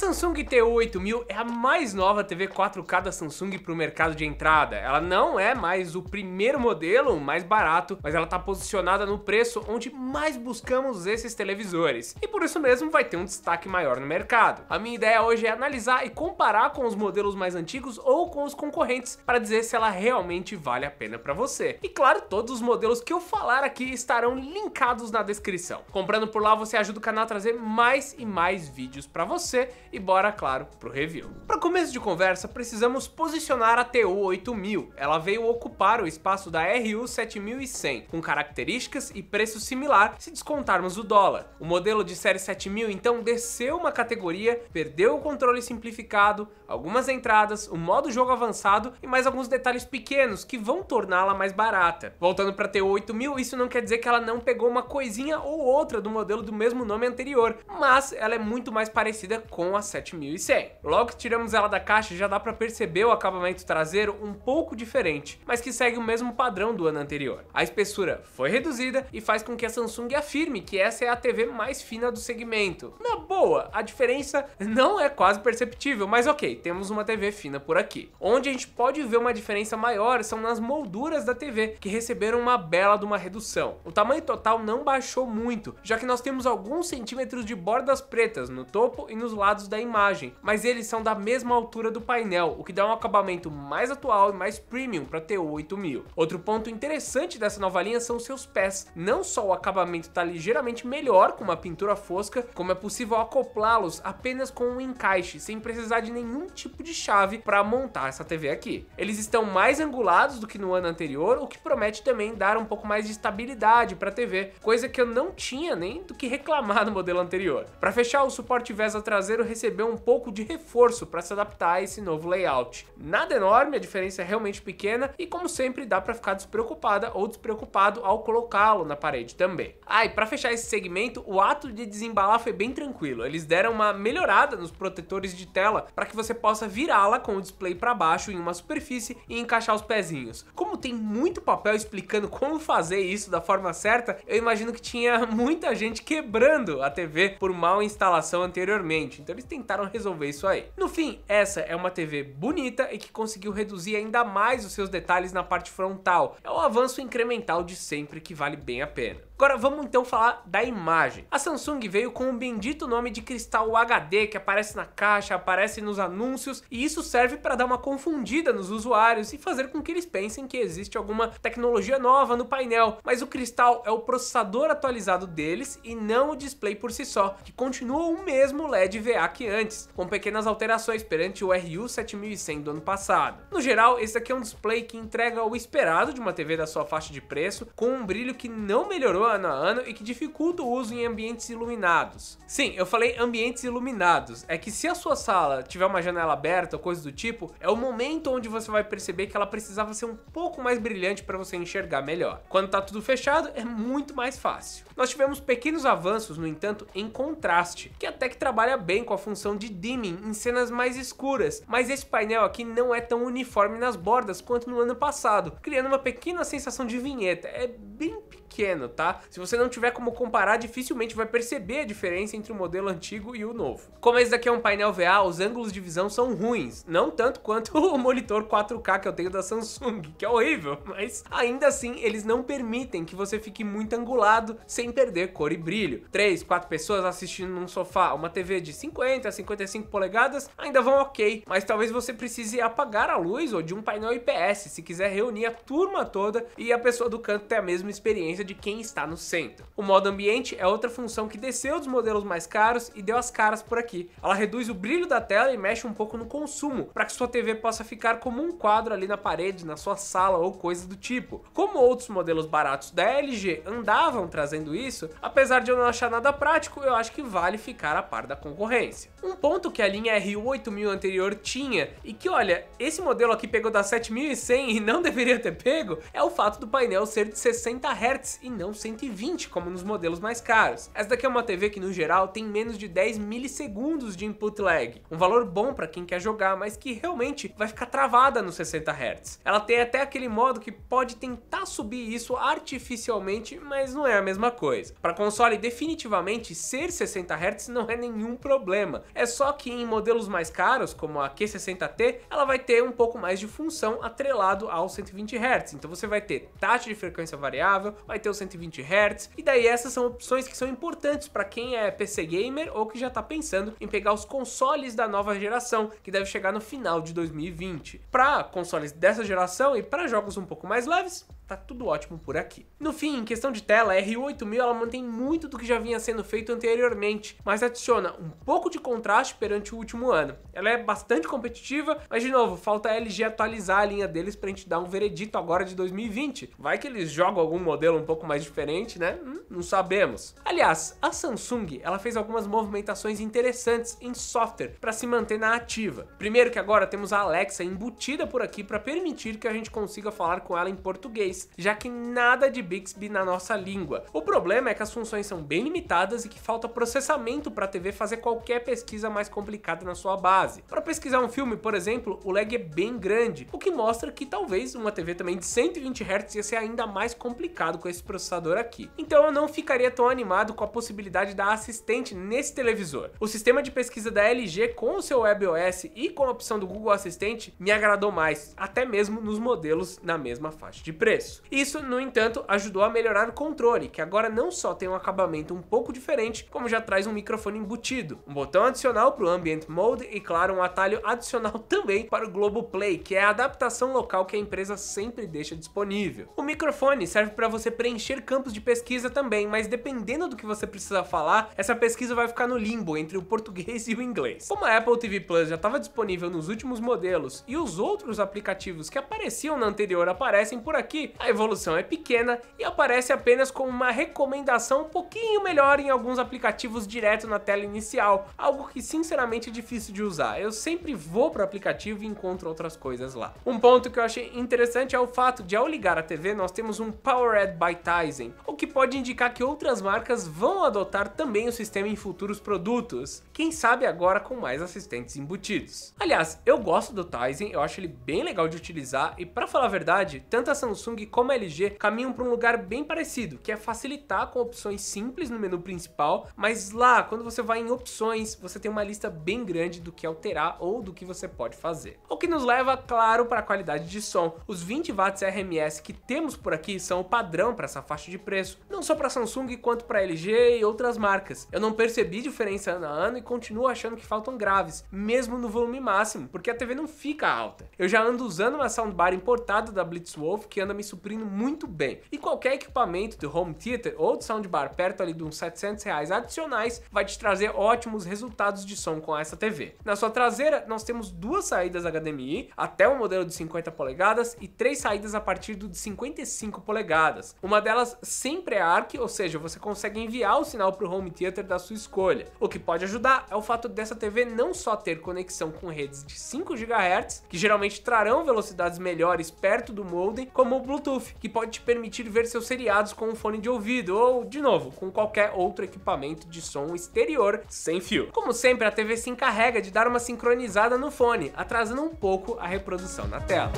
Samsung T8000 é a mais nova TV 4K da Samsung para o mercado de entrada. Ela não é mais o primeiro modelo, o mais barato, mas ela está posicionada no preço onde mais buscamos esses televisores. E por isso mesmo vai ter um destaque maior no mercado. A minha ideia hoje é analisar e comparar com os modelos mais antigos ou com os concorrentes para dizer se ela realmente vale a pena para você. E claro, todos os modelos que eu falar aqui estarão linkados na descrição. Comprando por lá você ajuda o canal a trazer mais e mais vídeos para você e bora, claro, pro review. Para começo de conversa, precisamos posicionar a TU-8000. Ela veio ocupar o espaço da RU-7100, com características e preço similar se descontarmos o dólar. O modelo de série 7000 então desceu uma categoria, perdeu o controle simplificado, algumas entradas, o modo jogo avançado e mais alguns detalhes pequenos que vão torná-la mais barata. Voltando para a TU-8000, isso não quer dizer que ela não pegou uma coisinha ou outra do modelo do mesmo nome anterior, mas ela é muito mais parecida com a a 7100. Logo que tiramos ela da caixa, já dá para perceber o acabamento traseiro um pouco diferente, mas que segue o mesmo padrão do ano anterior. A espessura foi reduzida e faz com que a Samsung afirme que essa é a TV mais fina do segmento. Na boa, a diferença não é quase perceptível, mas ok, temos uma TV fina por aqui. Onde a gente pode ver uma diferença maior são nas molduras da TV, que receberam uma bela de uma redução. O tamanho total não baixou muito, já que nós temos alguns centímetros de bordas pretas no topo e nos lados da imagem, mas eles são da mesma altura do painel, o que dá um acabamento mais atual e mais premium para T8000. Outro ponto interessante dessa nova linha são seus pés. Não só o acabamento está ligeiramente melhor com uma pintura fosca, como é possível acoplá-los apenas com um encaixe, sem precisar de nenhum tipo de chave para montar essa TV aqui. Eles estão mais angulados do que no ano anterior, o que promete também dar um pouco mais de estabilidade para a TV, coisa que eu não tinha nem do que reclamar no modelo anterior. Para fechar, o suporte VESA traseiro recebeu um pouco de reforço para se adaptar a esse novo layout. Nada enorme, a diferença é realmente pequena e como sempre dá para ficar despreocupada ou despreocupado ao colocá-lo na parede também. Ah, e para fechar esse segmento, o ato de desembalar foi bem tranquilo. Eles deram uma melhorada nos protetores de tela para que você possa virá-la com o display para baixo em uma superfície e encaixar os pezinhos. Como tem muito papel explicando como fazer isso da forma certa, eu imagino que tinha muita gente quebrando a TV por mal instalação anteriormente. Então eles tentaram resolver isso aí. No fim, essa é uma TV bonita e que conseguiu reduzir ainda mais os seus detalhes na parte frontal. É um avanço incremental de sempre que vale bem a pena. Agora vamos então falar da imagem. A Samsung veio com o um bendito nome de cristal HD que aparece na caixa, aparece nos anúncios e isso serve para dar uma confundida nos usuários e fazer com que eles pensem que existe alguma tecnologia nova no painel, mas o cristal é o processador atualizado deles e não o display por si só, que continua o mesmo LED VA que antes, com pequenas alterações perante o RU 7100 do ano passado. No geral, esse aqui é um display que entrega o esperado de uma TV da sua faixa de preço, com um brilho que não melhorou ano a ano e que dificulta o uso em ambientes iluminados. Sim, eu falei ambientes iluminados, é que se a sua sala tiver uma janela aberta ou coisa do tipo, é o momento onde você vai perceber que ela precisava ser um pouco mais brilhante para você enxergar melhor. Quando tá tudo fechado, é muito mais fácil. Nós tivemos pequenos avanços, no entanto, em contraste, que até que trabalha bem com a função função de dimming em cenas mais escuras, mas esse painel aqui não é tão uniforme nas bordas quanto no ano passado, criando uma pequena sensação de vinheta, é bem pequeno, tá? Se você não tiver como comparar, dificilmente vai perceber a diferença entre o modelo antigo e o novo. Como esse daqui é um painel VA, os ângulos de visão são ruins, não tanto quanto o monitor 4K que eu tenho da Samsung, que é horrível, mas ainda assim eles não permitem que você fique muito angulado sem perder cor e brilho. 3, 4 pessoas assistindo num sofá, uma TV de 50 50 a 55 polegadas ainda vão ok, mas talvez você precise apagar a luz ou de um painel IPS se quiser reunir a turma toda e a pessoa do canto ter a mesma experiência de quem está no centro. O modo ambiente é outra função que desceu dos modelos mais caros e deu as caras por aqui. Ela reduz o brilho da tela e mexe um pouco no consumo, para que sua TV possa ficar como um quadro ali na parede, na sua sala ou coisa do tipo. Como outros modelos baratos da LG andavam trazendo isso, apesar de eu não achar nada prático, eu acho que vale ficar a par da concorrência potência. Um ponto que a linha R8000 anterior tinha, e que olha, esse modelo aqui pegou da 7100 e não deveria ter pego, é o fato do painel ser de 60 Hz e não 120 como nos modelos mais caros. Essa daqui é uma TV que no geral tem menos de 10 milissegundos de input lag, um valor bom para quem quer jogar, mas que realmente vai ficar travada nos 60 Hz. Ela tem até aquele modo que pode tentar subir isso artificialmente, mas não é a mesma coisa. Para console definitivamente ser 60 Hz não é nenhum problema, problema. É só que em modelos mais caros, como a Q60T, ela vai ter um pouco mais de função atrelado ao 120 Hz. Então você vai ter taxa de frequência variável, vai ter os 120 Hz, e daí essas são opções que são importantes para quem é PC gamer ou que já está pensando em pegar os consoles da nova geração, que deve chegar no final de 2020. Para consoles dessa geração e para jogos um pouco mais leves, tá tudo ótimo por aqui. No fim, em questão de tela, a R8000 ela mantém muito do que já vinha sendo feito anteriormente, mas adiciona um pouco de contraste perante o último ano. Ela é bastante competitiva, mas de novo, falta a LG atualizar a linha deles pra gente dar um veredito agora de 2020. Vai que eles jogam algum modelo um pouco mais diferente, né? Hum, não sabemos. Aliás, a Samsung, ela fez algumas movimentações interessantes em software para se manter na ativa. Primeiro que agora temos a Alexa embutida por aqui para permitir que a gente consiga falar com ela em português já que nada de Bixby na nossa língua. O problema é que as funções são bem limitadas e que falta processamento para a TV fazer qualquer pesquisa mais complicada na sua base. Para pesquisar um filme, por exemplo, o lag é bem grande, o que mostra que talvez uma TV também de 120 Hz ia ser ainda mais complicado com esse processador aqui. Então eu não ficaria tão animado com a possibilidade da assistente nesse televisor. O sistema de pesquisa da LG com o seu WebOS e com a opção do Google Assistente me agradou mais, até mesmo nos modelos na mesma faixa de preço preço. Isso, no entanto, ajudou a melhorar o controle, que agora não só tem um acabamento um pouco diferente, como já traz um microfone embutido, um botão adicional para o Ambient Mode e, claro, um atalho adicional também para o Globoplay, que é a adaptação local que a empresa sempre deixa disponível. O microfone serve para você preencher campos de pesquisa também, mas dependendo do que você precisa falar, essa pesquisa vai ficar no limbo entre o português e o inglês. Como a Apple TV Plus já estava disponível nos últimos modelos e os outros aplicativos que apareciam na anterior aparecem por aqui, a evolução é pequena e aparece apenas como uma recomendação um pouquinho melhor em alguns aplicativos direto na tela inicial, algo que sinceramente é difícil de usar. Eu sempre vou para o aplicativo e encontro outras coisas lá. Um ponto que eu achei interessante é o fato de ao ligar a TV nós temos um Powered by Tizen, o que pode indicar que outras marcas vão adotar também o sistema em futuros produtos, quem sabe agora com mais assistentes embutidos. Aliás, eu gosto do Tizen, eu acho ele bem legal de utilizar e para falar a verdade, tanto a Samsung como a LG caminham para um lugar bem parecido, que é facilitar com opções simples no menu principal, mas lá, quando você vai em opções, você tem uma lista bem grande do que alterar ou do que você pode fazer. O que nos leva, claro, para a qualidade de som. Os 20 watts RMS que temos por aqui são o padrão para essa faixa de preço, não só para Samsung quanto para LG e outras marcas. Eu não percebi diferença ano a ano e continuo achando que faltam graves, mesmo no volume máximo, porque a TV não fica alta. Eu já ando usando uma soundbar importada da Blitzwolf que anda me suprindo muito bem. E qualquer equipamento de home theater ou de soundbar perto ali de uns 700 reais adicionais vai te trazer ótimos resultados de som com essa TV. Na sua traseira, nós temos duas saídas HDMI até o modelo de 50 polegadas e três saídas a partir do de 55 polegadas. Uma delas sempre é ARC, ou seja, você consegue enviar o sinal para o home theater da sua escolha. O que pode ajudar é o fato dessa TV não só ter conexão com redes de 5 GHz, que geralmente trarão velocidades melhores perto do modem, como o Bluetooth Bluetooth, que pode te permitir ver seus seriados com um fone de ouvido ou, de novo, com qualquer outro equipamento de som exterior sem fio. Como sempre, a TV se encarrega de dar uma sincronizada no fone, atrasando um pouco a reprodução na tela.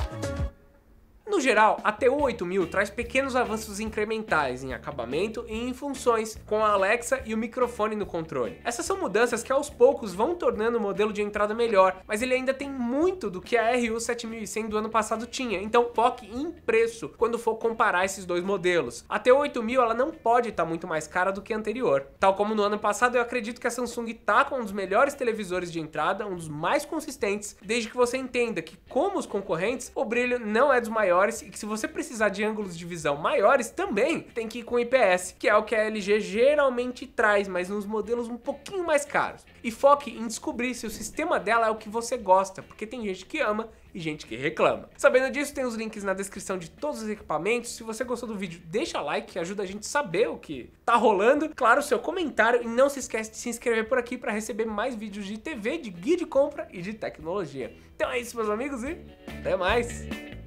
No geral, a TU8000 traz pequenos avanços incrementais em acabamento e em funções, com a Alexa e o microfone no controle. Essas são mudanças que aos poucos vão tornando o modelo de entrada melhor, mas ele ainda tem muito do que a RU7100 do ano passado tinha, então foque em preço quando for comparar esses dois modelos. A T8000 ela não pode estar tá muito mais cara do que a anterior. Tal como no ano passado, eu acredito que a Samsung está com um dos melhores televisores de entrada, um dos mais consistentes, desde que você entenda que, como os concorrentes, o brilho não é dos maiores maiores e que se você precisar de ângulos de visão maiores, também tem que ir com IPS, que é o que a LG geralmente traz, mas nos modelos um pouquinho mais caros. E foque em descobrir se o sistema dela é o que você gosta, porque tem gente que ama e gente que reclama. Sabendo disso, tem os links na descrição de todos os equipamentos. Se você gostou do vídeo, deixa like, ajuda a gente a saber o que tá rolando. Claro, seu comentário e não se esquece de se inscrever por aqui para receber mais vídeos de TV, de guia de compra e de tecnologia. Então é isso, meus amigos, e até mais!